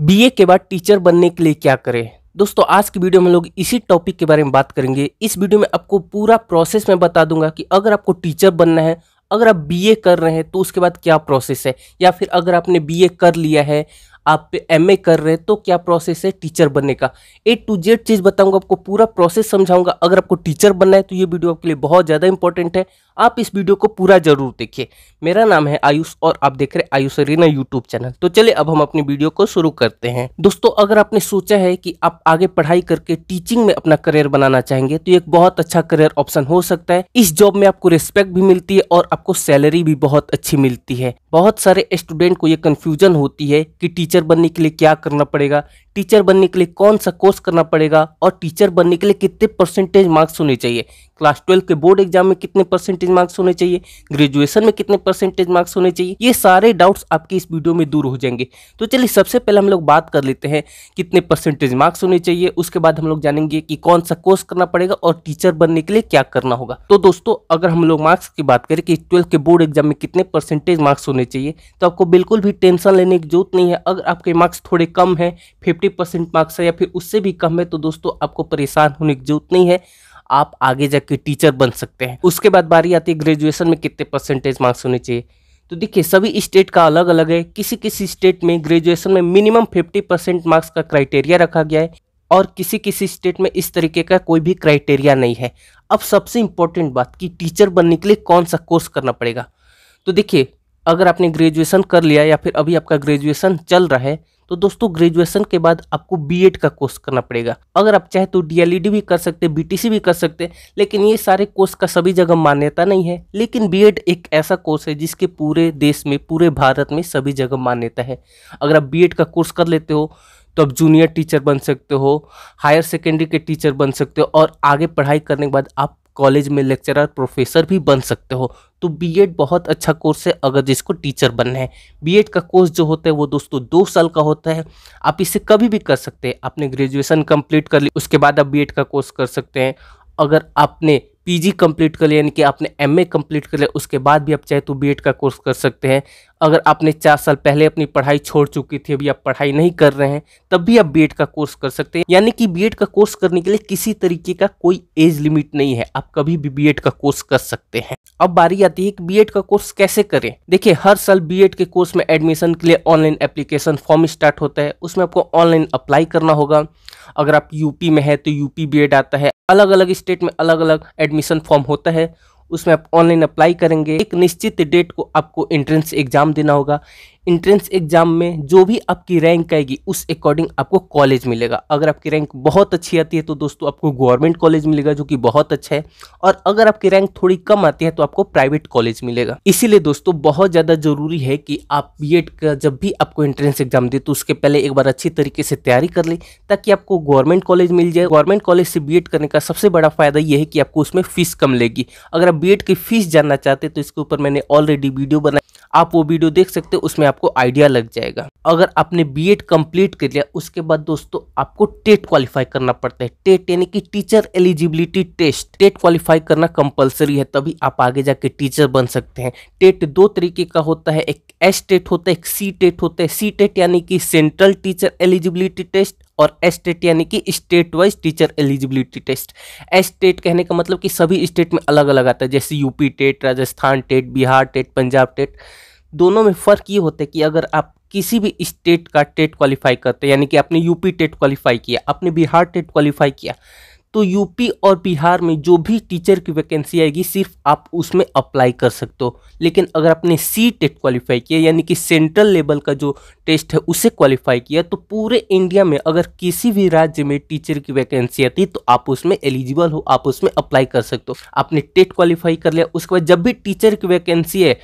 BA के बाद teacher बनने के लिए क्या करें दोस्तों आज की वीडियो में लोग इसी टॉपिक के बारे में बात करेंगे इस वीडियो में आपको पूरा प्रोसेस मैं बता दूंगा कि अगर आपको टीचर बनना है अगर आप बीए कर रहे हैं तो उसके बाद क्या प्रोसेस है या फिर अगर आपने बीए कर लिया है आप एमए कर रहे हैं तो क्या प्रोसेस है टीचर बनने का ए टू जेड चीज़ बताऊंगा आपको पूरा प्रोसेस समझाऊंगा अगर आपको टीचर बनना है तो ये वीडियो आपके लिए बहुत ज़्यादा इंपॉर्टेंट है आप इस वीडियो को पूरा जरूर देखिए मेरा नाम है आयुष और आप देख रहे आयुष रीना यूट्यूब चैनल तो चलिए अब हम अपनी वीडियो को शुरू करते हैं दोस्तों अगर आपने सोचा है कि आप आगे पढ़ाई करके टीचिंग में अपना करियर बनाना चाहेंगे तो एक बहुत अच्छा करियर ऑप्शन हो सकता है इस जॉब में आपको रिस्पेक्ट भी मिलती है और आपको सैलरी भी बहुत अच्छी मिलती है बहुत सारे स्टूडेंट को ये कन्फ्यूजन होती है कि टीचर बनने के लिए क्या करना पड़ेगा टीचर बनने के लिए कौन सा कोर्स करना पड़ेगा और टीचर बनने के लिए कितने परसेंटेज मार्क्स होने चाहिए क्लास ट्वेल्व के बोर्ड एग्जाम में कितने परसेंटेज मार्क्स होने चाहिए ग्रेजुएशन में कितने परसेंटेज मार्क्स होने चाहिए ये सारे डाउट्स आपके इस वीडियो में दूर हो जाएंगे तो चलिए सबसे पहले हम लोग बात कर लेते हैं कितने परसेंटेज मार्क्स होने चाहिए उसके बाद हम लोग जानेंगे कि कौन सा कोर्स करना पड़ेगा और टीचर बनने के लिए क्या करना होगा तो दोस्तों अगर हम लोग मार्क्स की बात करें कि ट्वेल्थ के बोर्ड एग्जाम में कितने परसेंटेज मार्क्स होने चाहिए तो आपको बिल्कुल भी टेंशन लेने की जरूरत नहीं है अगर आपके मार्क्स थोड़े कम है फिफ्टी फिफ्टी परसेंट मार्क्स है या फिर उससे भी कम है तो दोस्तों आपको परेशान होने की जरूरत नहीं है आप आगे जाके टीचर बन सकते हैं उसके बाद बारी आती है ग्रेजुएशन में कितने परसेंटेज मार्क्स होने चाहिए तो देखिए सभी स्टेट का अलग अलग है किसी किसी स्टेट में ग्रेजुएशन में मिनिमम 50 परसेंट मार्क्स का क्राइटेरिया रखा गया है और किसी किसी स्टेट में इस तरीके का कोई भी क्राइटेरिया नहीं है अब सबसे इंपॉर्टेंट बात कि टीचर बनने के लिए कौन सा कोर्स करना पड़ेगा तो देखिए अगर आपने ग्रेजुएशन कर लिया या फिर अभी आपका ग्रेजुएशन चल रहा है तो दोस्तों ग्रेजुएशन के बाद आपको बीएड का कोर्स करना पड़ेगा अगर आप चाहे तो डीएलईडी e भी कर सकते बीटीसी भी कर सकते लेकिन ये सारे कोर्स का सभी जगह मान्यता नहीं है लेकिन बीएड एक ऐसा कोर्स है जिसके पूरे देश में पूरे भारत में सभी जगह मान्यता है अगर आप बीएड का कोर्स कर लेते हो तो आप जूनियर टीचर बन सकते हो हायर सेकेंडरी के टीचर बन सकते हो और आगे पढ़ाई करने के बाद आप कॉलेज में लेक्चरर प्रोफेसर भी बन सकते हो तो बीएड बहुत अच्छा कोर्स है अगर जिसको टीचर बनना है बीएड का कोर्स जो होता है वो दोस्तों दो साल का होता है आप इसे कभी भी कर सकते हैं आपने ग्रेजुएशन कंप्लीट कर ली उसके बाद आप बीएड का कोर्स कर सकते हैं अगर आपने पीजी कंप्लीट कर लिया यानी कि आपने एमए कंप्लीट कर लिया उसके बाद भी आप चाहे तो बीएड का कोर्स कर सकते हैं अगर आपने चार साल पहले अपनी पढ़ाई छोड़ चुकी थी अभी आप पढ़ाई नहीं कर रहे हैं तब भी आप बीएड का कोर्स कर सकते हैं यानी कि बीएड का कोर्स करने के लिए किसी तरीके का कोई एज लिमिट नहीं है आप कभी भी बी का कोर्स कर सकते हैं अब बारी आती है कि बी का कोर्स कैसे करें देखिए हर साल बी के कोर्स में एडमिशन के लिए ऑनलाइन एप्लीकेशन फॉर्म स्टार्ट होता है उसमें आपको ऑनलाइन अप्लाई करना होगा अगर आप यूपी में है तो यूपी बी आता है अलग अलग स्टेट में अलग अलग एडमिशन फॉर्म होता है उसमें आप ऑनलाइन अप्लाई करेंगे एक निश्चित डेट को आपको एंट्रेंस एग्जाम देना होगा इंट्रेंस एग्जाम में जो भी आपकी रैंक आएगी उस अकॉर्डिंग आपको कॉलेज मिलेगा अगर आपकी रैंक बहुत अच्छी आती है तो दोस्तों आपको गवर्नमेंट कॉलेज मिलेगा जो कि बहुत अच्छा है और अगर आपकी रैंक थोड़ी कम आती है तो आपको प्राइवेट कॉलेज मिलेगा इसीलिए दोस्तों बहुत ज़्यादा ज़रूरी है कि आप बी का जब भी आपको एंट्रेंस एग्जाम दे तो उसके पहले एक बार अच्छी तरीके से तैयारी कर ले ताकि आपको गवर्नमेंट कॉलेज मिल जाए गवर्नमेंट कॉलेज से बी करने का सबसे बड़ा फ़ायदा यह है कि आपको उसमें फ़ीस कम लेगी अगर आप बी की फ़ीस जानना चाहते तो इसके ऊपर मैंने ऑलरेडी वीडियो बनाया आप वो वीडियो देख सकते हो उसमें आपको आइडिया लग जाएगा अगर आपने बी एड कम्प्लीट कर लिया उसके बाद दोस्तों आपको टेट क्वालिफाई करना पड़ता है टेट यानी कि teacher eligibility test TET qualify करना कंपलसरी है तभी आप आगे जाके टीचर बन सकते हैं टेट दो तरीके का होता है एक एस टेट होता है एक सी टेट होता है सी टेट यानी कि सेंट्रल टीचर एलिजिबिलिटी टेस्ट और एस्टेट यानी कि state wise teacher eligibility test STET कहने का मतलब कि सभी स्टेट में अलग अलग आता है जैसे UP TET Rajasthan TET Bihar TET Punjab TET दोनों में फ़र्क ये होता है कि अगर आप किसी भी स्टेट का टेट क्वालिफाई करते हैं यानी कि आपने यूपी टेट क्वालिफाई किया आपने बिहार टेट क्वालिफाई किया तो यूपी और बिहार में जो भी टीचर की वैकेंसी आएगी सिर्फ आप उसमें अप्लाई कर सकते हो लेकिन अगर आपने सी टेट क्वालिफाई किया यानी कि सेंट्रल लेवल का जो टेस्ट है उसे क्वालिफाई किया तो पूरे इंडिया में अगर किसी भी राज्य में टीचर की वैकेंसी आती तो आप उसमें एलिजिबल हो आप उसमें अप्लाई कर सकते हो आपने टेट क्वालिफाई e कर लिया उसके बाद जब भी टीचर की वैकेंसी है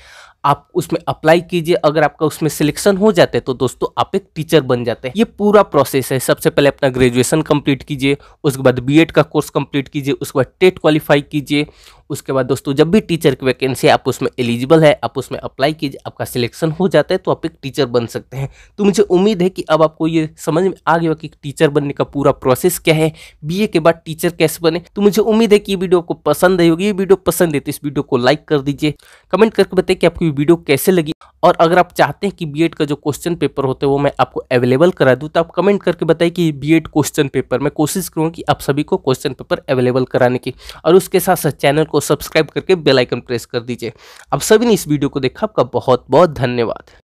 आप उसमें अप्लाई कीजिए अगर आपका उसमें सिलेक्शन हो जाता है तो दोस्तों आप एक टीचर बन जाते हैं ये पूरा प्रोसेस है सबसे पहले अपना ग्रेजुएशन कंप्लीट कीजिए उसके बाद बीएड का कोर्स कंप्लीट कीजिए उसके बाद टेट क्वालिफाई e कीजिए उसके बाद दोस्तों जब भी टीचर की वैकेंसी आप उसमें एलिजिबल है आप उसमें अप्लाई कीजिए आपका सिलेक्शन हो जाता है तो आप एक टीचर बन सकते हैं तो मुझे उम्मीद है कि अब आपको ये समझ में आ गया कि टीचर बनने का पूरा प्रोसेस क्या है बीए के बाद टीचर कैसे बने तो मुझे उम्मीद है कि ये वीडियो आपको पसंद आई होगी ये वीडियो पसंद है तो इस वीडियो को लाइक कर दीजिए कमेंट करके बताइए कि आपको ये वीडियो कैसे लगी और अगर आप चाहते हैं कि बी का जो क्वेश्चन पेपर होते हैं वो मैं आपको अवेलेबल करा दूँ तो आप कमेंट करके बताइए कि एड क्वेश्चन पेपर मैं कोशिश करूँगा कि आप सभी को क्वेश्चन पेपर अवेलेबल कराने की और उसके साथ साथ चैनल को सब्सक्राइब करके बेलाइकन प्रेस कर दीजिए आप सभी ने इस वीडियो को देखा आपका बहुत बहुत धन्यवाद